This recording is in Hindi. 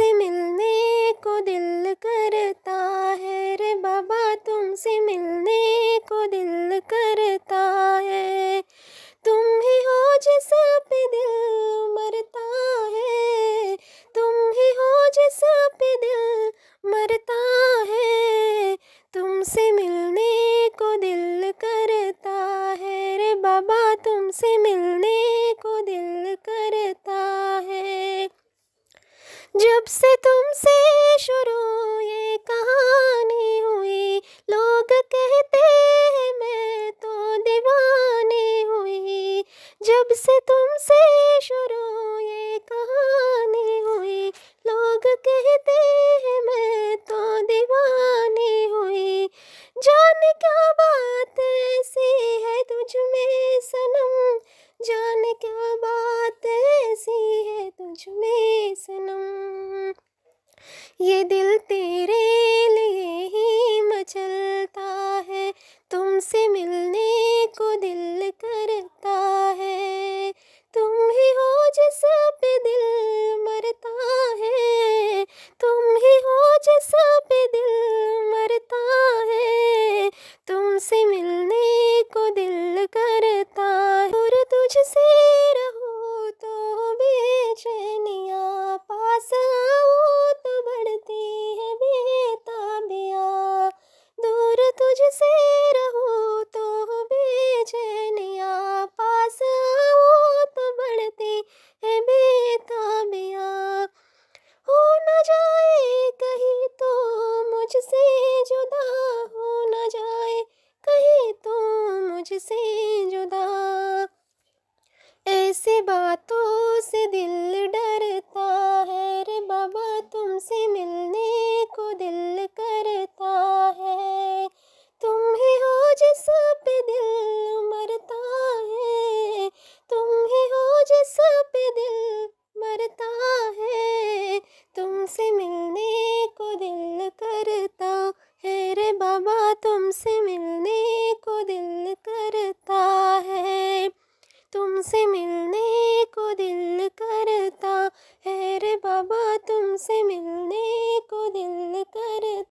तुमसे मिलने को दिल करता है रे बाबा तुमसे मिलने को दिल करता से तुमसे शुरू ये कहानी हुई लोग कहते हैं मैं तो दीवानी हुई जब से तुमसे शुरू ये दिल तेरे लिए ही मचलता है तुमसे मिलने को दिल करता है तुम ही हो जिस पे दिल मरता है तुम ही हो जिस पे दिल मुझसे जुदा ऐसे